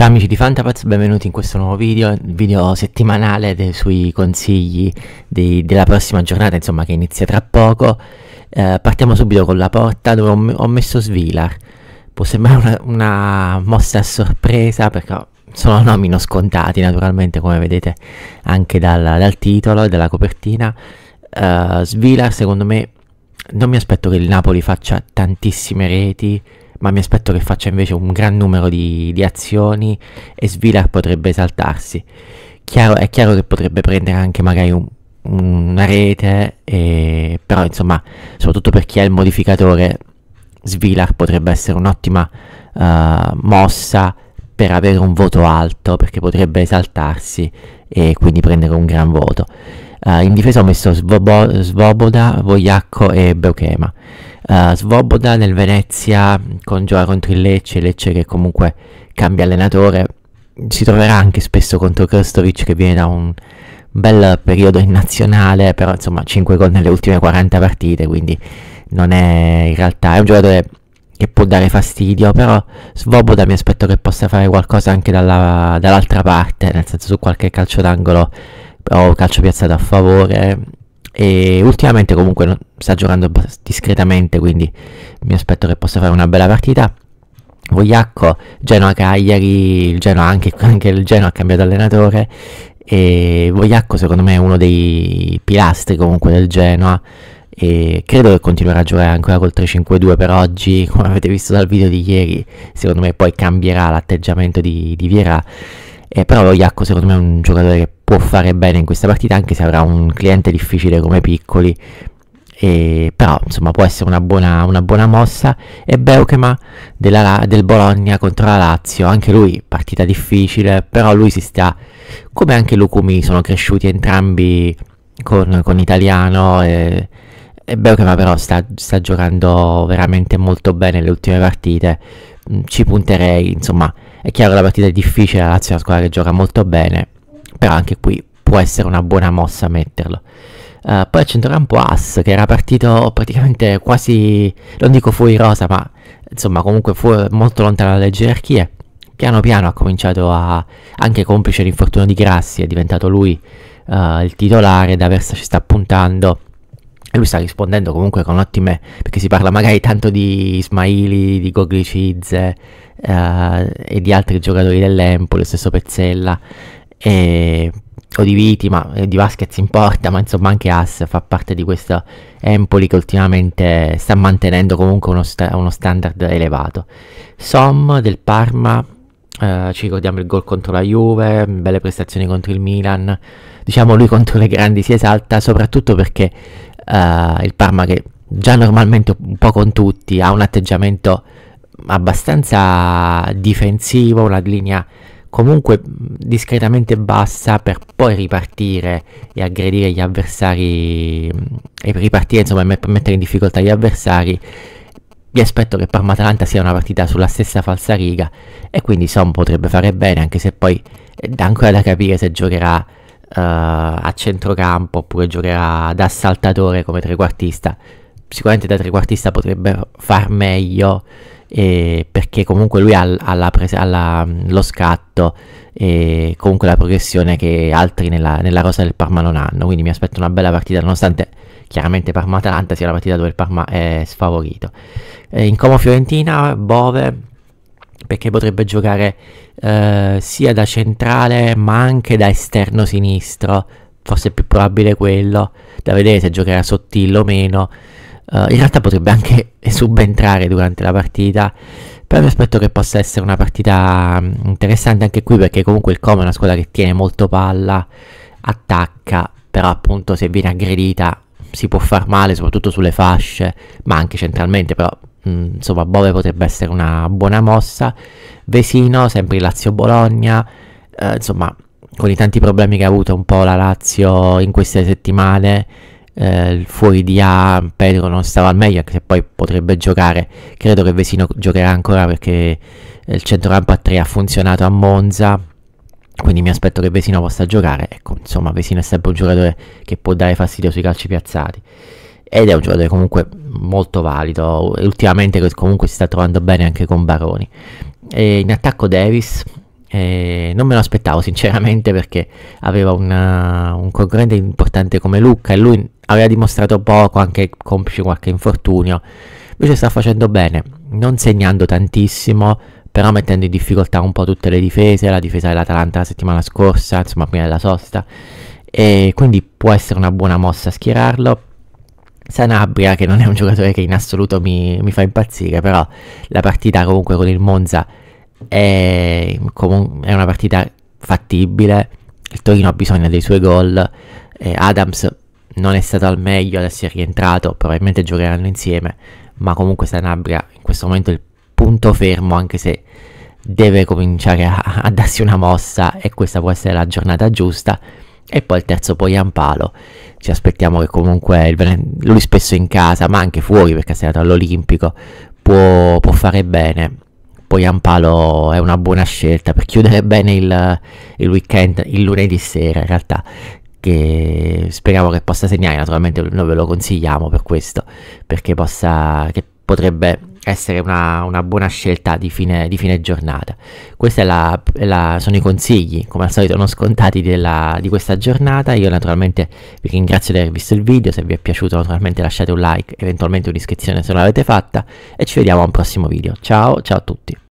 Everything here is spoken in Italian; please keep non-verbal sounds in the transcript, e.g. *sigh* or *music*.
Ciao amici di Fantapaz, benvenuti in questo nuovo video, video settimanale de, sui consigli di, della prossima giornata, insomma che inizia tra poco. Eh, partiamo subito con la porta dove ho, ho messo Svilar. Può sembrare una, una, mossa a sorpresa perché sono nomi non scontati naturalmente come vedete anche dal, dal titolo e dalla copertina. Eh, Svilar secondo me non mi aspetto che il Napoli faccia tantissime reti ma mi aspetto che faccia invece un gran numero di, di azioni e Svilar potrebbe esaltarsi. Chiaro, è chiaro che potrebbe prendere anche magari un, una rete, e, però insomma, soprattutto per chi ha il modificatore, Svilar potrebbe essere un'ottima uh, mossa per avere un voto alto, perché potrebbe esaltarsi e quindi prendere un gran voto. Uh, in difesa ho messo Svobo- Svoboda, Vogliacco e Beuchema. Eh, Svoboda nel Venezia con, gioca contro il Lecce, Lecce che comunque cambia allenatore, si troverà anche spesso contro Krstovic che viene da un bel periodo in nazionale, però insomma 5 gol nelle ultime 40 partite, quindi non è in realtà, è un giocatore che può dare fastidio, però Svoboda mi aspetto che possa fare qualcosa anche dalla, dall'altra parte, nel senso su qualche calcio d'angolo o calcio piazzato a favore, e ultimamente comunque sta giocando discretamente, quindi mi aspetto che possa fare una bella partita. Vogliacco, Genoa Cagliari, Genoa anche, *laughs* anche il Genoa ha cambiato allenatore e Vogliacco secondo me è uno dei pilastri comunque del Genoa e credo che continuerà a giocare ancora col 3-5-2 per oggi, come avete visto dal video di ieri, secondo me poi cambierà l'atteggiamento di, di Viera eh, però lo Iacco secondo me è un giocatore che può fare bene in questa partita anche se avrà un cliente difficile come Piccoli. E, però insomma può essere una buona, una buona mossa. E Beukema della, del Bologna contro la Lazio, anche lui partita difficile, però lui si sta, come anche Lucumi, sono cresciuti entrambi con, con italiano. E, e Beukema però sta, sta giocando veramente molto bene le ultime partite. Mm, ci punterei, insomma è chiaro che la partita è difficile, la Lazio è una squadra che gioca molto bene, però anche qui può essere una buona mossa metterlo. Uh, poi a centrocampo As, che era partito praticamente quasi, non dico fuori rosa, ma insomma comunque fu molto lontano dalle gerarchie. Piano piano ha cominciato a, anche complice l'infortunio di Grassi, è diventato lui uh, il titolare, D'Aversa ci sta puntando e lui sta rispondendo comunque con ottime, perché si parla magari tanto di Ismaili, di Goglicizze eh, e di altri giocatori dell'Empoli, lo stesso Pezzella, e, o di Viti, ma eh, di Vasquez in porta, ma insomma anche As fa parte di questo Empoli che ultimamente sta mantenendo comunque uno, sta, uno standard elevato. Som del Parma, eh, ci ricordiamo il gol contro la Juve, belle prestazioni contro il Milan, diciamo lui contro le grandi si esalta soprattutto perché uh, il Parma che già normalmente un po' con tutti ha un atteggiamento abbastanza difensivo, una linea comunque discretamente bassa per poi ripartire e aggredire gli avversari mm, e ripartire insomma e mettere in difficoltà gli avversari mi aspetto che Parma-Atalanta sia una partita sulla stessa falsa riga e quindi Son potrebbe fare bene anche se poi dà ancora da capire se giocherà eh, a centrocampo oppure giocherà da saltatore come trequartista. Sicuramente da trequartista potrebbe far meglio eh, perché comunque lui ha, ha, prese- ha lo scatto e comunque la progressione che altri nella, nella, rosa del Parma non hanno. Quindi mi aspetto una bella partita nonostante chiaramente Parma-Atalanta sia la partita dove il Parma è sfavorito. Eh, in Como Fiorentina, Bove perché potrebbe giocare eh, sia da centrale ma anche da esterno sinistro, forse è più probabile quello, da vedere se giocherà sottile o meno. Uh, in realtà potrebbe anche *laughs* subentrare durante la partita, però mi aspetto che possa essere una partita mm, interessante anche qui perché comunque il Como è una squadra che tiene molto palla, attacca, però appunto se viene aggredita si può far male soprattutto sulle fasce, ma anche centralmente, però Mm, insomma Bove potrebbe essere una buona mossa, Vesino sempre il Lazio-Bologna, eh, insomma con i tanti problemi che ha avuto un po' la Lazio in queste settimane, eh, fuori di A Pedro non stava al meglio, anche se poi potrebbe giocare, credo che Vesino giocherà ancora perché eh, il centrocampo a 3 ha funzionato a Monza, quindi mi aspetto che Vesino possa giocare. Ecco, insomma, Vesino è sempre un giocatore che può dare fastidio sui calci piazzati ed è un giocatore comunque molto valido ultimamente comunque si sta trovando bene anche con Baroni e in attacco Davis eh, non me lo aspettavo sinceramente perché aveva una, un concorrente importante come Lucca e lui aveva dimostrato poco anche compiuto qualche infortunio invece sta facendo bene non segnando tantissimo però mettendo in difficoltà un po' tutte le difese, la difesa dell'Atalanta la settimana scorsa, insomma prima della sosta, e quindi può essere una buona mossa schierarlo, Sanabria, che non è un giocatore che in assoluto mi, mi fa impazzire, però la partita comunque con il Monza è, è una partita fattibile. Il Torino ha bisogno dei suoi gol. Eh, Adams non è stato al meglio, adesso è rientrato, probabilmente giocheranno insieme, ma comunque Sanabria in questo momento è il punto fermo, anche se deve cominciare a, a darsi una mossa e questa può essere la giornata giusta. E poi il terzo poi Ampalo. ci aspettiamo che comunque il Venezia, lui spesso in casa, ma anche fuori perché è stato all'Olimpico, può, può fare bene. Poi Ampalo è una buona scelta per chiudere bene il, il weekend, il lunedì sera in realtà, che speriamo che possa segnare, naturalmente noi ve lo consigliamo per questo, perché possa, potrebbe essere una, una buona scelta di fine, di fine giornata. Questi sono i consigli, come al solito, non scontati della, di questa giornata. Io naturalmente vi ringrazio di aver visto il video, se vi è piaciuto naturalmente lasciate un like, eventualmente un'iscrizione se non l'avete fatta e ci vediamo a un prossimo video. Ciao, ciao a tutti.